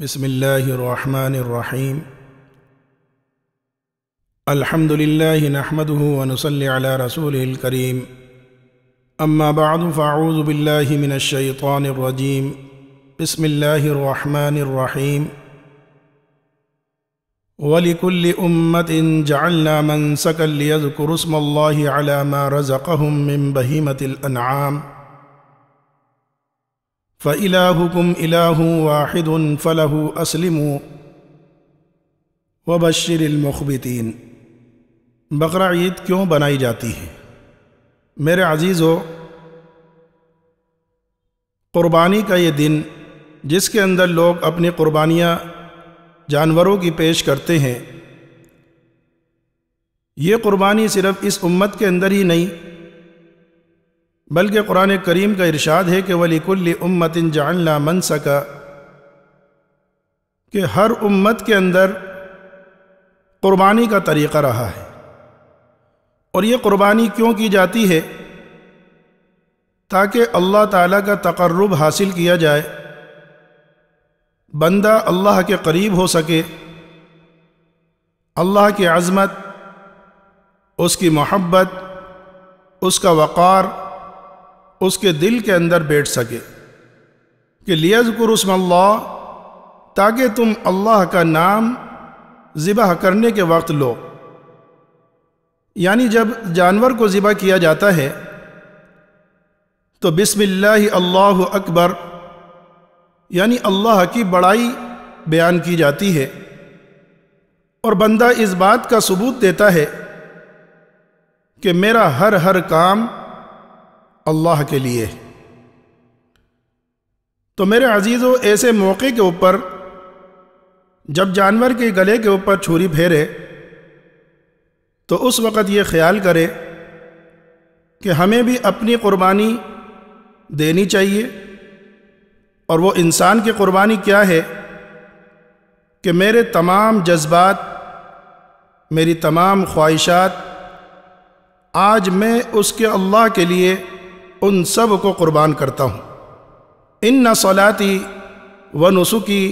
بسم الله الرحمن الرحيم الحمد لله نحمده ونصلي على رسوله الكريم أما بعد فأعوذ بالله من الشيطان الرجيم بسم الله الرحمن الرحيم ولكل أمة جعلنا منسكا ليذكروا اسم الله على ما رزقهم من بهيمة الأنعام फ़लाहुकुम इलाह वाहिद फ़लहु असलम वबशरमखबितीन बकरा ईद क्यों बनाई जाती है मेरे अजीज़ हो का ये दिन जिसके अंदर लोग अपनी क़ुरबानियाँ जानवरों की पेश करते हैं ये क़ुरबानी सिर्फ़ इस उम्मत के अंदर ही नहीं बल्कि कुरान करीम का इरशाद है कि वली वलीकुल्ल उम्मतिन जानला मन सका कि हर उम्मत के अंदर क़ुरबानी का तरीक़ा रहा है और ये क़ुरबानी क्यों की जाती है ताकि अल्लाह ताला का तकर्रब हासिल किया जाए बंदा अल्लाह के करीब हो सके अल्लाह की आज़मत उसकी मोहब्बत उसका वक़ार उसके दिल के अंदर बैठ सके कि लियाजकुरस्मल्ला ताकि तुम अल्लाह का नाम ज़िबा करने के वक्त लो यानी जब जानवर को ज़िबा किया जाता है तो बिस्मिल्लाह अल्लाह अकबर यानी अल्लाह की बड़ाई बयान की जाती है और बंदा इस बात का सबूत देता है कि मेरा हर हर काम अल्लाह के लिए तो मेरे अजीज़ों ऐसे मौके के ऊपर जब जानवर के गले के ऊपर छुरी फेरे तो उस वक़्त ये ख्याल करे कि हमें भी अपनी क़ुरबानी देनी चाहिए और वो इंसान की क़ुरबानी क्या है कि मेरे तमाम जज्बात मेरी तमाम ख्वाहिशात आज मैं उसके अल्लाह के लिए उन सब को कुर्बान करता हूँ इन न सलाती व नसुकी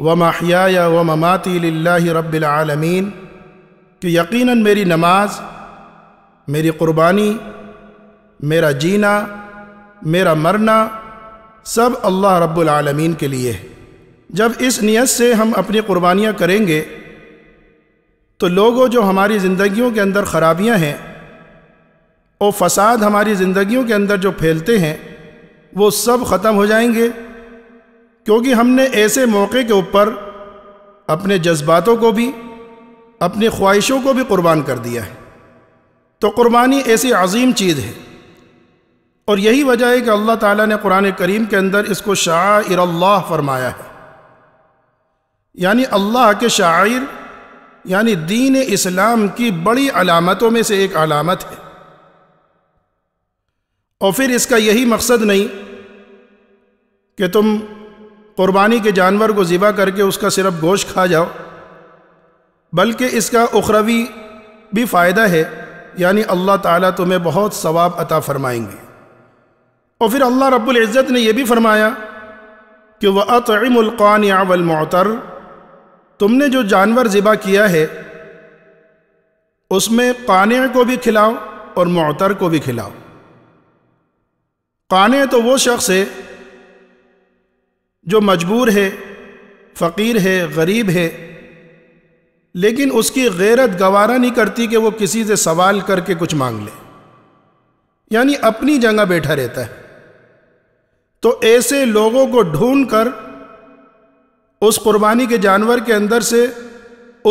व माहिया व ममाती ला रबालमीन कि यकीनन मेरी नमाज मेरी क़ुरबानी मेरा जीना मेरा मरना सब अल्लाह रब्लमीन के लिए है जब इस नियत से हम अपनी कुर्बानियाँ करेंगे तो लोगों जो हमारी ज़िंदगियों के अंदर ख़राबियाँ हैं और फसाद हमारी ज़िंदगियों के अंदर जो फैलते हैं वो सब ख़त्म हो जाएंगे क्योंकि हमने ऐसे मौके के ऊपर अपने जज्बातों को भी अपनी ख्वाहिशों को भी कुर्बान कर दिया है तो कुर्बानी ऐसी अजीम चीज़ है और यही वजह है कि अल्लाह ताला ने कुरान करीम के अंदर इसको शाइर अल्लाह फरमाया है यानी अल्लाह के शाइर यानी दीन इस्लाम की बड़ी अलामतों में से एक अलामत है और फिर इसका यही मकसद नहीं कि तुम कुर्बानी के जानवर को ज़िबा करके उसका सिर्फ गोश्त खा जाओ बल्कि इसका उखरवी भी फ़ायदा है यानी अल्लाह ताला तुम्हें बहुत सवाब अता फरमाएंगे और फिर अल्लाह रब्बुल इज़्ज़त ने यह भी फरमाया कि वह अतमकान यावलमतर तुमने जो जानवर ज़िबा किया है उसमें कान को भी खिलाओ और मोतर को भी खिलाओ काने तो वो शख्स है जो मजबूर है फ़कीर है गरीब है लेकिन उसकी गैरत गवारा नहीं करती कि वो किसी से सवाल करके कुछ मांग ले यानी अपनी जगह बैठा रहता है तो ऐसे लोगों को ढूंढ कर उस कुर्बानी के जानवर के अंदर से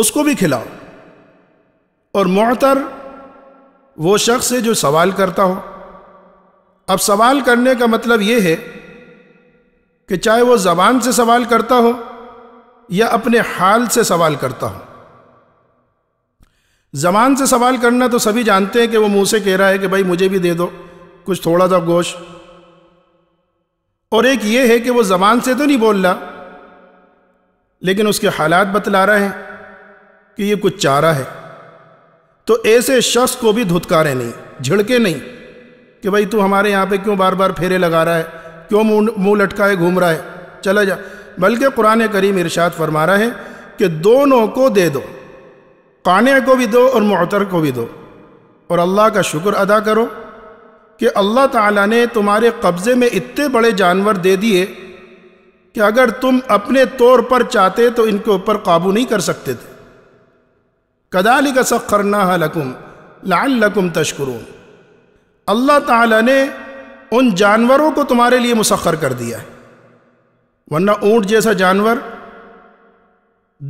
उसको भी खिलाओ और मोहतर वो शख्स है जो सवाल करता हो अब सवाल करने का मतलब ये है कि चाहे वो ज़बान से सवाल करता हो या अपने हाल से सवाल करता हो ज़बान से सवाल करना तो सभी जानते हैं कि वो मुंह से कह रहा है कि भाई मुझे भी दे दो कुछ थोड़ा सा गोश और एक ये है कि वो ज़बान से तो नहीं बोल रहा लेकिन उसके हालात बतला रहे हैं कि ये कुछ चारा है तो ऐसे शख्स को भी धुतकारे नहीं झिड़के नहीं कि भाई तू हमारे यहाँ पे क्यों बार बार फेरे लगा रहा है क्यों मुंह मुँह लटकाए घूम रहा है चला जा बल्कि कुरान करीम इरशाद फरमा रहा है कि दोनों को दे दो काने को भी दो और मोहतर को भी दो और अल्लाह का शुक्र अदा करो कि अल्लाह ताला ने तुम्हारे कब्ज़े में इतने बड़े जानवर दे दिए कि अगर तुम अपने तौर पर चाहते तो इनके ऊपर काबू नहीं कर सकते थे कदाली का सख करना लकुम लाल लकुम तश्करून अल्लाह ताला ने उन जानवरों को तुम्हारे लिए मुसखर कर दिया है वरना ऊंट जैसा जानवर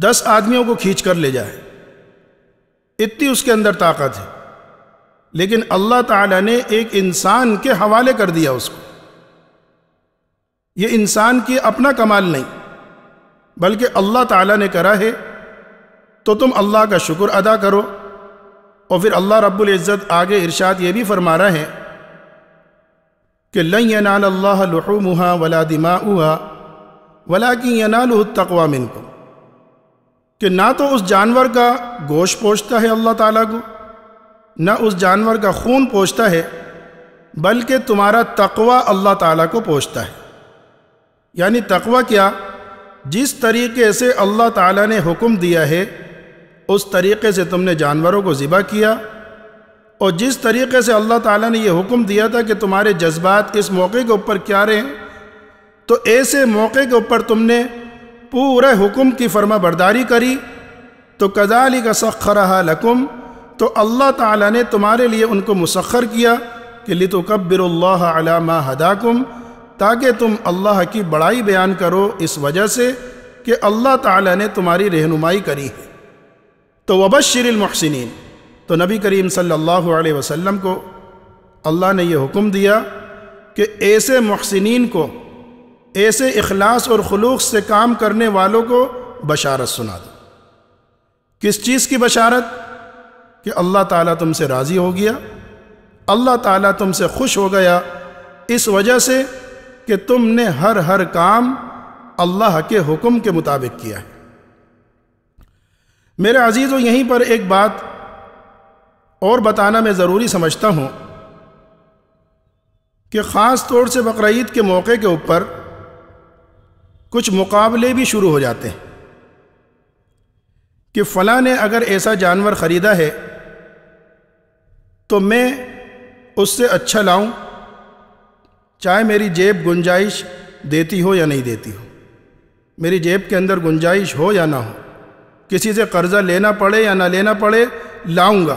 दस आदमियों को खींच कर ले जाए इतनी उसके अंदर ताकत है लेकिन अल्लाह ताला ने एक इंसान के हवाले कर दिया उसको ये इंसान की अपना कमाल नहीं बल्कि अल्लाह ताला ने करा है तो तुम अल्लाह का शुक्र अदा करो और फिर अल्लाह रब्बुल इज़्ज़त आगे इरशाद ये भी फरमा रहा है कि लई यनाल अल्लाह वला दिमा उहा वला कि यनाल तकवा मिनकुम कि ना तो उस जानवर का गोश पोछता है अल्लाह ताला को ना उस जानवर का खून पोछता है बल्कि तुम्हारा तकवा अल्लाह ताला को पोछता है यानी तकवा क्या जिस तरीके से अल्लाह ताला ने हुक्म दिया है उस तरीक़े से तुमने जानवरों को ज़िबा किया और जिस तरीक़े से अल्लाह ताला ने यह हुक्म दिया था कि तुम्हारे जज्बात इस मौके के ऊपर क्या रहे तो ऐसे मौके के ऊपर तुमने पूरे हुक्म की फरमा बरदारी करी तो कदाली का सखरहा लकुम तो अल्लाह ताला ने तुम्हारे लिए उनको मुसखर किया कि लितुकब्बिरुल्लाह हदाकुम ताकि तुम अल्लाह की बड़ाई बयान करो इस वजह से कि अल्लाह ताला ने तुम्हारी रहनुमाई करी है तो वबशरमहसिन तो नबी करीम सल्लल्लाहु अलैहि वसल्लम को अल्लाह ने यह हुक्म दिया कि ऐसे महसिन को ऐसे अखलास और खलूक से काम करने वालों को बशारत सुना दो किस चीज़ की बशारत कि अल्लाह ताला तुमसे राज़ी हो गया अल्लाह ताला तुमसे खुश हो गया इस वजह से कि तुमने हर हर काम अल्लाह के हुक्म के मुताबिक किया है मेरे व यहीं पर एक बात और बताना मैं ज़रूरी समझता हूँ कि ख़ास तौर से बकर के मौके के ऊपर कुछ मुकाबले भी शुरू हो जाते हैं कि फ़लाँ ने अगर ऐसा जानवर ख़रीदा है तो मैं उससे अच्छा लाऊं चाहे मेरी जेब गुंजाइश देती हो या नहीं देती हो मेरी जेब के अंदर गुंजाइश हो या ना हो किसी से कर्ज़ा लेना पड़े या ना लेना पड़े लाऊंगा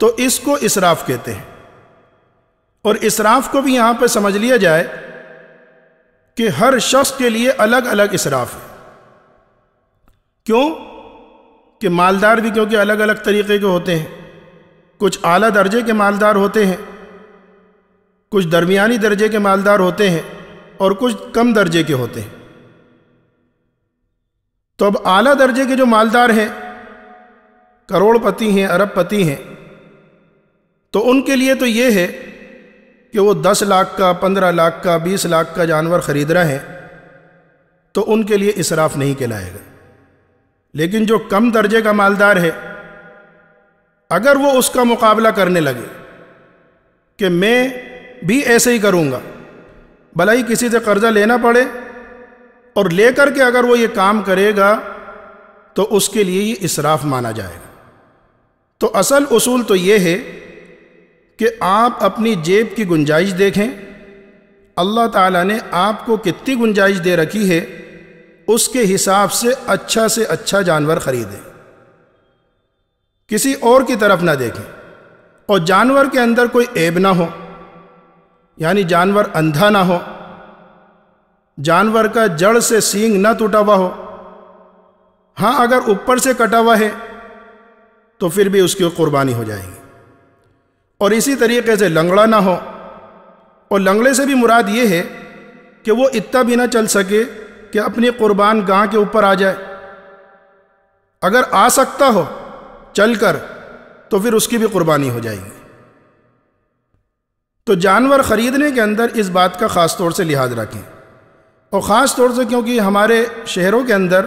तो इसको इसराफ कहते हैं और इसराफ को भी यहाँ पर समझ लिया जाए कि हर शख्स के लिए अलग अलग इसराफ है क्यों कि मालदार भी क्योंकि अलग अलग तरीके के होते हैं कुछ आला दर्जे के मालदार होते हैं कुछ दरमियानी दर्जे के मालदार होते हैं और कुछ कम दर्जे के होते हैं तो अब आला दर्जे के जो मालदार हैं करोड़पति हैं अरबपति हैं तो उनके लिए तो ये है कि वो दस लाख का पंद्रह लाख का बीस लाख का जानवर ख़रीद रहे हैं तो उनके लिए इसराफ नहीं कहलाएगा लेकिन जो कम दर्जे का मालदार है अगर वो उसका मुकाबला करने लगे कि मैं भी ऐसे ही करूँगा भलाई किसी से कर्ज़ा लेना पड़े और लेकर के अगर वो ये काम करेगा तो उसके लिए ये इसराफ माना जाएगा तो असल उसूल तो ये है कि आप अपनी जेब की गुंजाइश देखें अल्लाह ताला ने आपको कितनी गुंजाइश दे रखी है उसके हिसाब से अच्छा से अच्छा जानवर ख़रीदें किसी और की तरफ ना देखें और जानवर के अंदर कोई ऐब ना हो यानी जानवर अंधा ना हो जानवर का जड़ से सींग न टूटा हुआ हो हाँ अगर ऊपर से कटा हुआ है तो फिर भी उसकी कुर्बानी हो जाएगी और इसी तरीके से लंगड़ा ना हो और लंगड़े से भी मुराद ये है कि वो इतना भी ना चल सके कि अपनी कुर्बान गांव के ऊपर आ जाए अगर आ सकता हो चलकर तो फिर उसकी भी कुर्बानी हो जाएगी तो जानवर ख़रीदने के अंदर इस बात का ख़ास तौर से लिहाज रखें और ख़ास तौर से क्योंकि हमारे शहरों के अंदर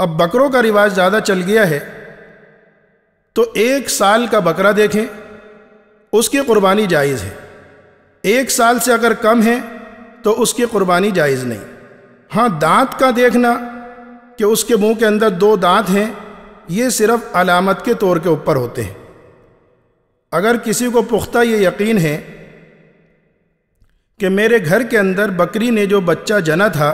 अब बकरों का रिवाज ज़्यादा चल गया है तो एक साल का बकरा देखें उसकी कुर्बानी जायज़ है एक साल से अगर कम है तो उसकी क़ुरबानी जायज़ नहीं हाँ दांत का देखना कि उसके मुंह के अंदर दो दांत हैं ये सिर्फ अलामत के तौर के ऊपर होते हैं अगर किसी को पुख्ता ये यकीन है कि मेरे घर के अंदर बकरी ने जो बच्चा जना था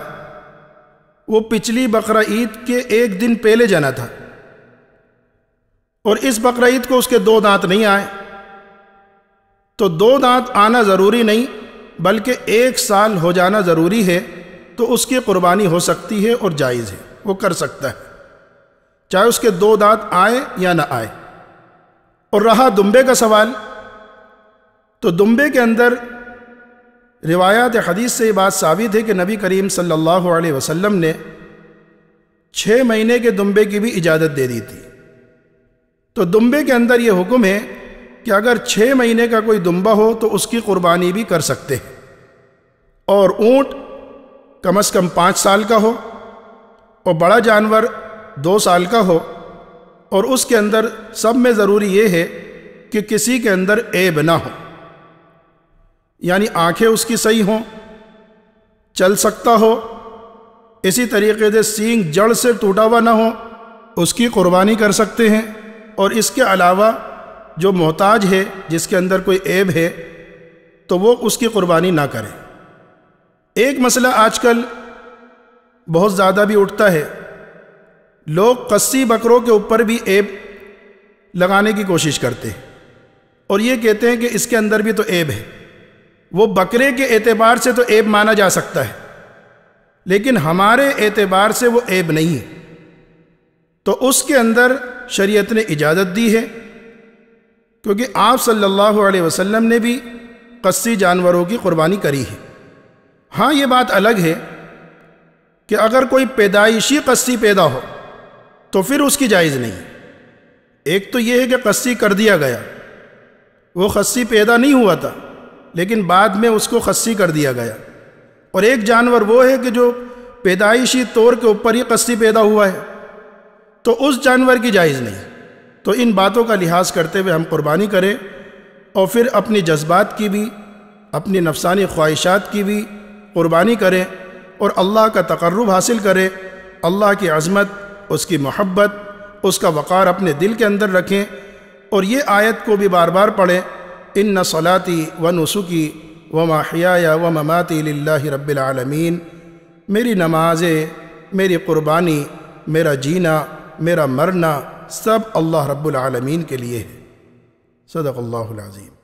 वो पिछली बकरा ईद के एक दिन पहले जना था और इस बकरा ईद को उसके दो दांत नहीं आए तो दो दांत आना ज़रूरी नहीं बल्कि एक साल हो जाना ज़रूरी है तो उसकी कुर्बानी हो सकती है और जायज़ है वो कर सकता है चाहे उसके दो दांत आए या ना आए और रहा दुम्बे का सवाल तो दुम्बे के अंदर रिवायात हदीस से ये बात साबित है कि नबी करीम सल्लल्लाहु अलैहि वसल्लम ने छः महीने के दुम्बे की भी इजाज़त दे दी थी तो दुम्बे के अंदर ये हुक्म है कि अगर छः महीने का कोई दुम्बा हो तो उसकी कुर्बानी भी कर सकते हैं और ऊँट कम अज़ कम पाँच साल का हो और बड़ा जानवर दो साल का हो और उसके अंदर सब में ज़रूरी ये है कि किसी के अंदर ऐब ना हो यानी आंखें उसकी सही हों चल सकता हो इसी तरीके से सींग जड़ से टूटा हुआ ना हो उसकी कुर्बानी कर सकते हैं और इसके अलावा जो मोहताज है जिसके अंदर कोई ऐब है तो वो उसकी कुर्बानी ना करें एक मसला आजकल बहुत ज़्यादा भी उठता है लोग कस्सी बकरों के ऊपर भी ऐब लगाने की कोशिश करते हैं और ये कहते हैं कि इसके अंदर भी तो ऐब है वो बकरे के एतबार से तो ऐब माना जा सकता है लेकिन हमारे एतबार से वो ऐब नहीं है तो उसके अंदर शरीयत ने इजाज़त दी है क्योंकि आप सल्लल्लाहु अलैहि वसल्लम ने भी कस्सी जानवरों की कुर्बानी करी है हाँ ये बात अलग है कि अगर कोई पैदाइशी कस्सी पैदा हो तो फिर उसकी जायज़ नहीं एक तो ये है कि कस्सी कर दिया गया वो कस्सी पैदा नहीं हुआ था लेकिन बाद में उसको खस्सी कर दिया गया और एक जानवर वो है कि जो पैदाइशी तौर के ऊपर ही कस्सी पैदा हुआ है तो उस जानवर की जायज़ नहीं तो इन बातों का लिहाज करते हुए हम कुर्बानी करें और फिर अपने जज्बात की भी अपनी नफसानी ख्वाहिशात की भी कुर्बानी करें और अल्लाह का तकर्रब हासिल करें अल्लाह की अज़मत उसकी मोहब्बत उसका वक़ार अपने दिल के अंदर रखें और ये आयत को भी बार बार पढ़ें इन सलाती व नसुकी व माहिया व ममाती ला रबालमीन मेरी नमाज़ें मेरी क़ुरबानी मेरा जीना मेरा मरना सब अल्लाह रब्बुल रबालमीन के लिए है सदक सदक़ल्लाज़ीम